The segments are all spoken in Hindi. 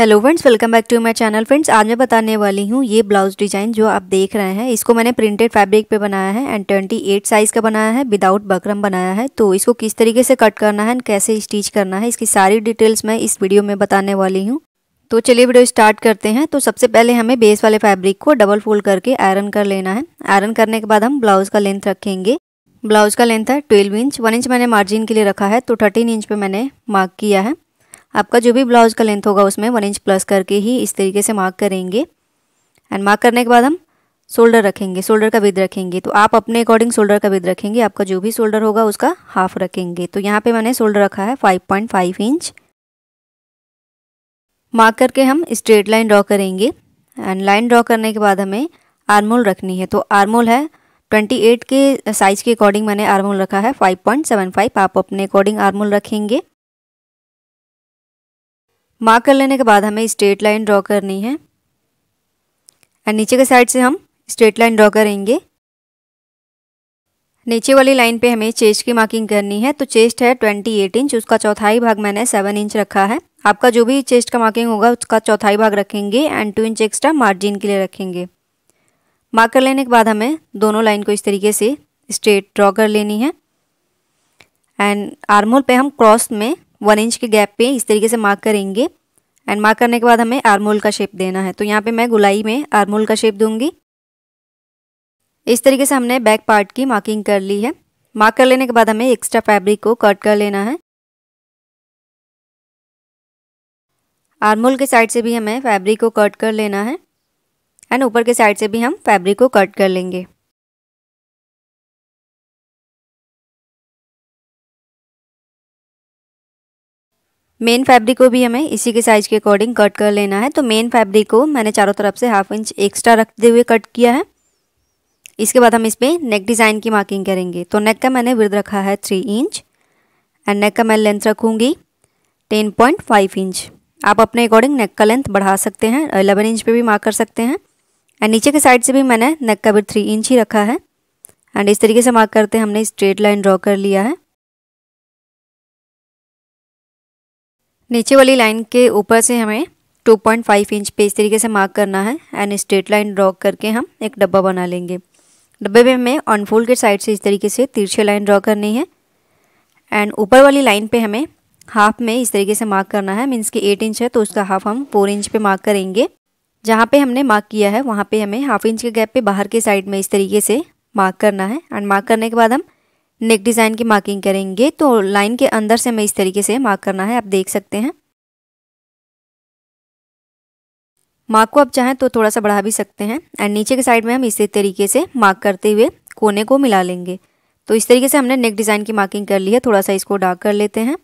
hello friends welcome back to my channel friends आज मैं बताने वाली हूँ ये ब्लाउज डिजाइन जो आप देख रहे हैं इसको मैंने प्रिंटेड फैब्रिक पे बनाया है एंड ट्वेंटी एट साइज का बनाया है विदाउट बकरम बनाया है तो इसको किस तरीके से कट करना है एंड कैसे स्टिच करना है इसकी सारी डिटेल्स मैं इस वीडियो में बताने वाली हूँ तो चलिए वीडियो स्टार्ट करते हैं तो सबसे पहले हमें बेस वाले फैब्रिक को डबल फोल्ड करके आयरन कर लेना है आयरन करने के बाद हम ब्लाउज का लेंथ रखेंगे ब्लाउज का लेंथ है ट्वेल्व इंच वन इंच मैंने मार्जिन के लिए रखा है तो थर्टीन इंच पे मैंने मार्क किया है आपका जो भी ब्लाउज का लेंथ होगा उसमें वन इंच प्लस करके ही इस तरीके से मार्क करेंगे एंड मार्क करने के बाद हम शोल्डर रखेंगे शोल्डर का विद रखेंगे तो आप अपने अकॉर्डिंग शोल्डर का विद रखेंगे आपका जो भी शोल्डर होगा उसका हाफ रखेंगे तो यहाँ पे मैंने शोल्डर रखा है 5.5 इंच मार्क करके हम स्ट्रेट लाइन ड्रॉ करेंगे एंड लाइन ड्रॉ करने के बाद हमें आर्मोल रखनी है तो आर्मोल है 28 के साइज़ के अकॉर्डिंग मैंने आर्मोल रखा है 5.75 आप अपने अकॉर्डिंग आर्मोल रखेंगे मार्क कर लेने के बाद हमें स्ट्रेट लाइन ड्रॉ करनी है एंड नीचे के साइड से हम स्ट्रेट लाइन ड्रॉ करेंगे नीचे वाली लाइन पे हमें चेस्ट की मार्किंग करनी है तो चेस्ट है ट्वेंटी एट इंच उसका चौथाई भाग मैंने सेवन इंच रखा है आपका जो भी चेस्ट का मार्किंग होगा उसका चौथाई भाग रखेंगे and two inch extra margin के लिए रखेंगे मार्क कर लेने के बाद हमें दोनों लाइन को इस तरीके से स्ट्रेट ड्रॉ कर लेनी है एंड आर्मोल पे हम क्रॉस में वन इंच के गैप पे इस तरीके से मार्क करेंगे एंड मार्क करने के बाद हमें आर्मोल का शेप देना है तो यहाँ पे मैं गुलाई में आर्मोल का शेप दूंगी इस तरीके से हमने बैक पार्ट की मार्किंग कर ली है मार्क कर लेने के बाद हमें एक्स्ट्रा फैब्रिक को कट कर लेना है आर्मोल के साइड से भी हमें फैब्रिक को कट कर लेना है एंड ऊपर के साइड से भी हम फैब्रिक को कट कर लेंगे मेन फैब्रिक को भी हमें इसी के साइज़ के अकॉर्डिंग कट कर लेना है तो मेन फैब्रिक को मैंने चारों तरफ से हाफ इंच एक्स्ट्रा रखते हुए कट किया है इसके बाद हम इस पर नेक डिज़ाइन की मार्किंग करेंगे तो नेक का मैंने विर्द रखा है थ्री इंच एंड नेक का मैं लेंथ रखूँगी टेन पॉइंट फाइव इंच आप अपने अकॉर्डिंग नेक का लेंथ बढ़ा सकते हैं अलेवन इंच पे भी मार्क कर सकते हैं एंड नीचे के साइड से भी मैंने नेक का वृद्ध थ्री इंच ही रखा है एंड इस तरीके से मार्क करते हमने स्ट्रेट लाइन ड्रॉ कर लिया है नीचे वाली लाइन के ऊपर से हमें 2.5 इंच पे इस तरीके से मार्क करना है एंड स्ट्रेट लाइन ड्रॉ करके हम एक डब्बा बना लेंगे डब्बे में हमें ऑनफोल्ड के साइड से इस तरीके से तिरछे लाइन ड्रॉ करनी है एंड ऊपर वाली लाइन पे हमें हाफ में इस तरीके से मार्क करना है मीन्स कि एट इंच है तो उसका हाफ हम फोर इंच पे मार्क करेंगे जहाँ पे हमने मार्क किया है वहाँ पे हमें हाफ इंच के गैप पे बाहर के साइड में इस तरीके से मार्क करना है एंड मार्क करने के बाद हम नेक डिज़ाइन की मार्किंग करेंगे तो लाइन के अंदर से हमें इस तरीके से मार्क करना है आप देख सकते हैं मार्क को आप चाहें तो थोड़ा सा बढ़ा भी सकते हैं एंड नीचे के साइड में हम इसी तरीके से मार्क करते हुए कोने को मिला लेंगे तो इस तरीके से हमने नेक डिज़ाइन की मार्किंग कर ली है थोड़ा सा इसको डार्क कर लेते हैं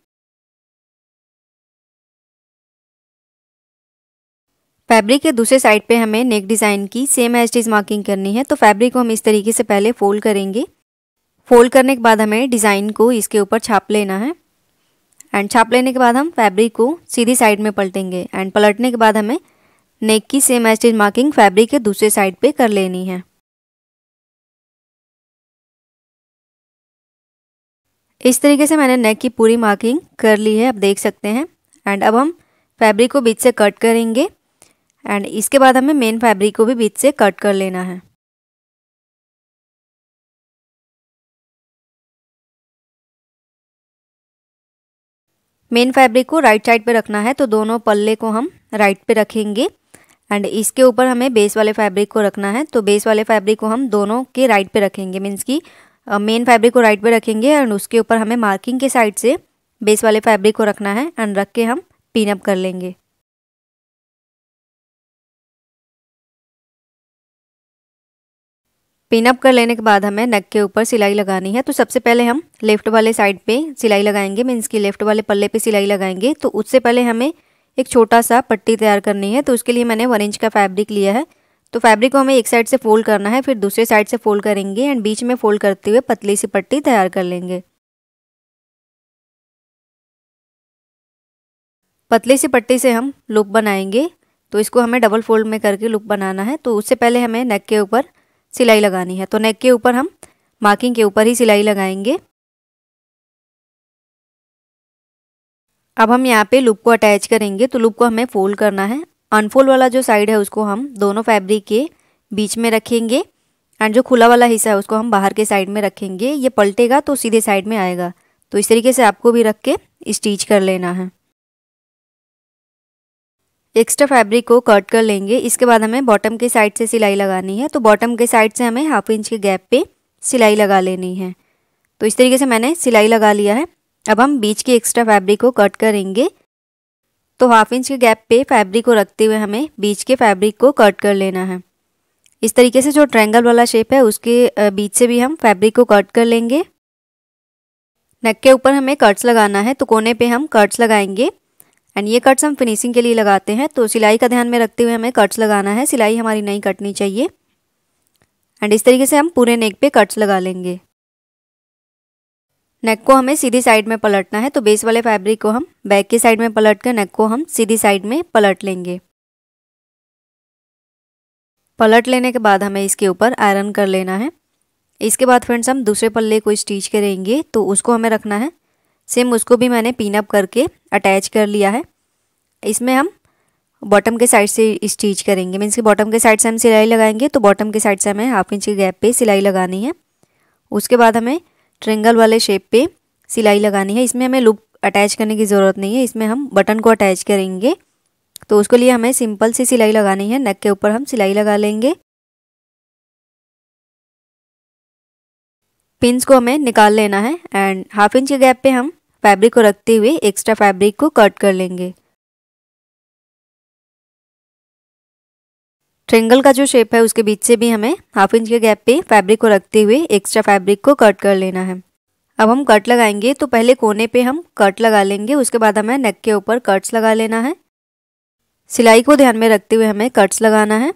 फैब्रिक के दूसरे साइड पे हमें नेक डिज़ाइन की सेम एज डिज़ मार्किंग करनी है तो फैब्रिक को हम इस तरीके से पहले फोल्ड करेंगे फोल्ड करने के बाद हमें डिज़ाइन को इसके ऊपर छाप लेना है एंड छाप लेने के बाद हम फैब्रिक को सीधी साइड में पलटेंगे एंड पलटने के बाद हमें नेक की सेम एज मार्किंग फैब्रिक के दूसरे साइड पे कर लेनी है इस तरीके से मैंने नेक की पूरी मार्किंग कर ली है आप देख सकते हैं एंड अब हम फैब्रिक को बीच से कट करेंगे एंड इसके बाद हमें मेन फैब्रिक को भी बीच से कट कर लेना है मेन फैब्रिक को राइट साइड पे रखना है तो दोनों पल्ले को हम राइट पे रखेंगे एंड इसके ऊपर हमें बेस वाले फैब्रिक को रखना है तो बेस वाले फैब्रिक को हम दोनों के राइट पे रखेंगे मीन्स की मेन फैब्रिक को राइट पे रखेंगे एंड उसके ऊपर हमें मार्किंग के साइड से बेस वाले फैब्रिक को रखना है एंड रख के हम पिनअप कर लेंगे पिनअप कर लेने के बाद हमें नेक के ऊपर सिलाई लगानी है तो सबसे पहले हम लेफ्ट वाले साइड पे सिलाई लगाएंगे मीन्स की लेफ्ट वाले पल्ले पे सिलाई लगाएंगे तो उससे पहले हमें एक छोटा सा पट्टी तैयार करनी है तो उसके लिए मैंने वन इंच का फैब्रिक लिया है तो फैब्रिक को हमें एक साइड से फोल्ड करना है फिर दूसरे साइड से फोल्ड करेंगे एंड बीच में फोल्ड करते हुए पतली सी पट्टी तैयार कर लेंगे पतली सी पट्टी से हम लुक बनाएंगे तो इसको हमें डबल फोल्ड में करके लुक बनाना है तो उससे पहले हमें नेक के ऊपर सिलाई लगानी है तो नेक के ऊपर हम मार्किंग के ऊपर ही सिलाई लगाएंगे अब हम यहाँ पे लूप को अटैच करेंगे तो लूप को हमें फोल्ड करना है अनफोल्ड वाला जो साइड है उसको हम दोनों फैब्रिक के बीच में रखेंगे एंड जो खुला वाला हिस्सा है उसको हम बाहर के साइड में रखेंगे ये पलटेगा तो सीधे साइड में आएगा तो इस तरीके से आपको भी रख के स्टिच कर लेना है एक्स्ट्रा फैब्रिक को कट कर लेंगे इसके बाद हमें बॉटम के साइड से सिलाई लगानी है तो बॉटम के साइड से हमें हाफ इंच के गैप पे सिलाई लगा लेनी है तो इस तरीके से मैंने सिलाई लगा लिया है अब हम बीच के एक्स्ट्रा फैब्रिक को कट करेंगे तो हाफ इंच के गैप पे फैब्रिक को रखते हुए हमें बीच के फैब्रिक को कट कर लेना है इस तरीके से जो ट्रायंगल वाला शेप है उसके बीच से भी हम फैब्रिक को कट कर लेंगे नेक के ऊपर हमें कट्स लगाना है तो कोने पे हम कट्स लगाएंगे एंड ये कट्स हम फिनिशिंग के लिए लगाते हैं तो सिलाई का ध्यान में रखते हुए हमें कट्स लगाना है सिलाई हमारी नहीं कटनी चाहिए एंड इस तरीके से हम पूरे नेक पे कट्स लगा लेंगे नेक को हमें सीधी साइड में पलटना है तो बेस वाले फैब्रिक को हम बैक की साइड में पलट कर नेक को हम सीधी साइड में पलट लेंगे पलट लेने के बाद हमें इसके ऊपर आयरन कर लेना है इसके बाद फ्रेंड्स हम दूसरे पल्ले को स्टिच करेंगे तो उसको हमें रखना है सेम उसको भी मैंने पिन अप करके अटैच कर लिया है इसमें हम बॉटम के साइड से स्टिच करेंगे मीन्स कि बॉटम के साइड से हम सिलाई लगाएंगे तो बॉटम के साइड से हमें हाफ इंच के गैप पे सिलाई लगानी है उसके बाद हमें ट्रेंगल वाले शेप पे सिलाई लगानी है इसमें हमें लूप अटैच करने की ज़रूरत नहीं है इसमें हम बटन को अटैच करेंगे तो उसके लिए हमें सिंपल सी सिलाई लगानी है नेक के ऊपर हम सिलाई लगा लेंगे पिंस को हमें निकाल लेना है एंड हाफ इंच के गैप पे हम फैब्रिक को रखते हुए एक्स्ट्रा फैब्रिक को कट कर लेंगे ट्रेंगल का जो शेप है उसके बीच से भी हमें हाफ इंच के गैप पे फैब्रिक को रखते हुए एक्स्ट्रा फैब्रिक को कट कर लेना है अब हम कट लगाएंगे तो पहले कोने पे हम कट लगा लेंगे उसके बाद हमें नेक के ऊपर कट्स लगा लेना है सिलाई को ध्यान में रखते हुए हमें कट्स लगाना है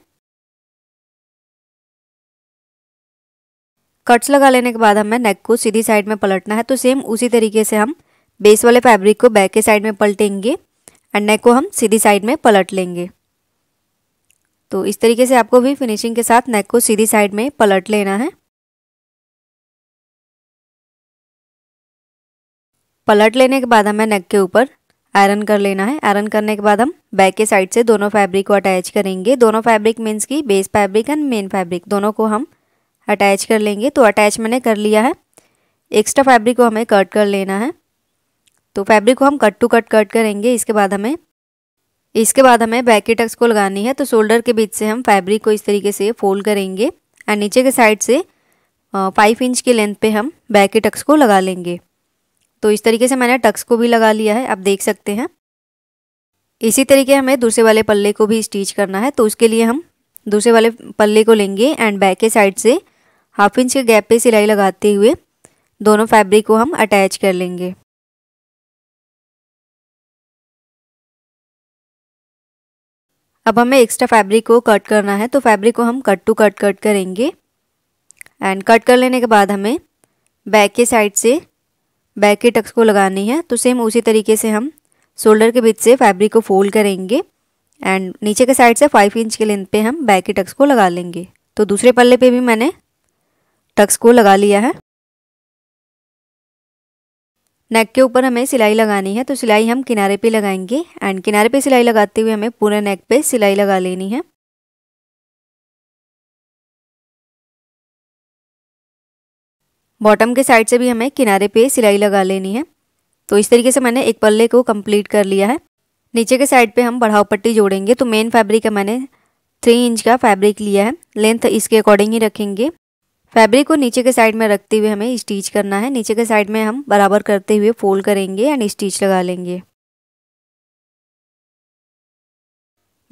कट्स लगा लेने के बाद हमें नेक को सीधी साइड में पलटना है तो सेम उसी तरीके से हम बेस वाले फैब्रिक को बैक के साइड में पलटेंगे एंड नेक को हम सीधी साइड में पलट लेंगे तो इस तरीके से आपको भी फिनिशिंग के साथ नेक को सीधी साइड में पलट लेना है पलट लेने के बाद हमें नेक के ऊपर आयरन कर लेना है आयरन करने के बाद हम बैक के साइड से दोनों फैब्रिक को अटैच करेंगे दोनों फैब्रिक मीन्स की base fabric and main fabric दोनों को हम अटैच कर लेंगे तो अटैच मैंने कर लिया है एक्स्ट्रा फैब्रिक को हमें कट कर लेना है तो फैब्रिक को हम कट टू कट कट करेंगे इसके बाद हमें इसके बाद हमें बैक के टक्स को लगानी है तो शोल्डर के बीच से हम फैब्रिक को इस तरीके से फोल्ड करेंगे एंड नीचे के साइड से फाइव इंच के लेंथ पे हम बैक के टक्स को लगा लेंगे तो इस तरीके से मैंने टक्स को भी लगा लिया है आप देख सकते हैं इसी तरीके हमें दूसरे वाले पल्ले को भी स्टिच करना है तो उसके लिए हम दूसरे वाले पल्ले को लेंगे एंड बैक के साइड से हाफ इंच के गैप पे सिलाई लगाते हुए दोनों फैब्रिक को हम अटैच कर लेंगे अब हमें एक्स्ट्रा फैब्रिक को कट करना है तो फैब्रिक को हम कट टू कट कट करेंगे एंड कट कर लेने के बाद हमें बैक के साइड से बैक के टक्स को लगानी है तो सेम उसी तरीके से हम शोल्डर के बीच से फैब्रिक को फोल्ड करेंगे एंड नीचे के साइड से फाइव इंच के लेंथ पे हम बैक के टक्स को लगा लेंगे तो दूसरे पल्ले पे भी मैंने टक्स को लगा लिया है नेक के ऊपर हमें सिलाई लगानी है तो सिलाई हम किनारे पे लगाएंगे एंड किनारे पे सिलाई लगाते हुए हमें पूरे नेक पे सिलाई लगा लेनी है बॉटम के साइड से भी हमें किनारे पे सिलाई लगा लेनी है तो इस तरीके से मैंने एक पल्ले को कंप्लीट कर लिया है नीचे के साइड पे हम बढ़ाव पट्टी जोड़ेंगे तो मेन फैब्रिक है मैंने थ्री इंच का फैब्रिक लिया है लेंथ इसके अकॉर्डिंग ही रखेंगे फैब्रिक को नीचे के साइड में रखते हुए हमें स्टिच करना है नीचे के साइड में हम बराबर करते हुए फोल्ड करेंगे एंड स्टिच लगा लेंगे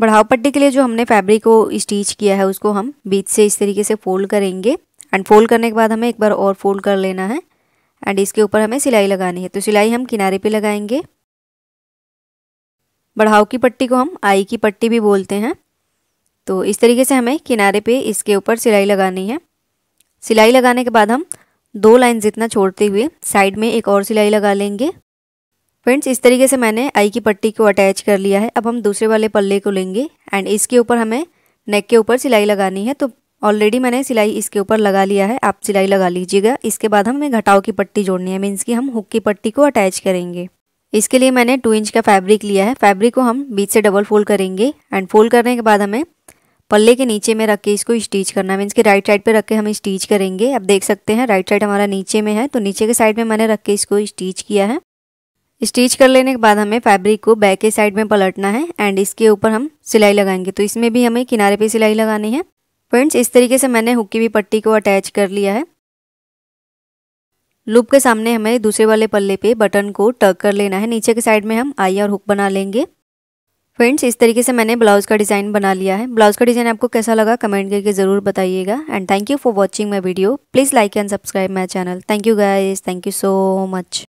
बढ़ाव पट्टी के लिए जो हमने फैब्रिक को स्टिच किया है उसको हम बीच से इस तरीके से फोल्ड करेंगे एंड फोल्ड करने के बाद हमें एक बार और फोल्ड कर लेना है एंड इसके ऊपर हमें सिलाई लगानी है तो सिलाई हम किनारे पे लगाएंगे बढ़ाव की पट्टी को हम आई की पट्टी भी बोलते हैं तो इस तरीके से हमें किनारे पे इसके ऊपर सिलाई लगानी है सिलाई लगाने के बाद हम दो लाइन जितना छोड़ते हुए साइड में एक और सिलाई लगा लेंगे फ्रेंड्स इस तरीके से मैंने आई की पट्टी को अटैच कर लिया है अब हम दूसरे वाले पल्ले को लेंगे एंड इसके ऊपर हमें नेक के ऊपर सिलाई लगानी है तो ऑलरेडी मैंने सिलाई इसके ऊपर लगा लिया है आप सिलाई लगा लीजिएगा इसके बाद हमें घटाव की पट्टी जोड़नी है मीन्स कि हम हुक की पट्टी को अटैच करेंगे इसके लिए मैंने टू इंच का फैब्रिक लिया है फैब्रिक को हम बीच से डबल फोल्ड करेंगे एंड फोल्ड करने के बाद हमें पल्ले के नीचे में रख के इसको स्टिच करना है मीन्स के राइट साइड पे रख के हम स्टिच करेंगे आप देख सकते हैं राइट साइड हमारा नीचे में है तो नीचे के साइड में मैंने रख के इसको स्टिच किया है स्टिच कर लेने के बाद हमें फैब्रिक को बैक के साइड में पलटना है एंड इसके ऊपर हम सिलाई लगाएंगे तो इसमें भी हमें किनारे पे सिलाई लगानी है फ्रेंड्स इस तरीके से मैंने हुक की भी पट्टी को अटैच कर लिया है लूप के सामने हमें दूसरे वाले पल्ले पे बटन को टक कर लेना है नीचे के साइड में हम आई और हुक बना लेंगे फ्रेंड्स इस तरीके से मैंने ब्लाउज़ का डिज़ाइन बना लिया है ब्लाउज़ का डिज़ाइन आपको कैसा लगा कमेंट करके ज़रूर बताइएगा and thank you for watching my video please like and subscribe my channel thank you guys thank you so much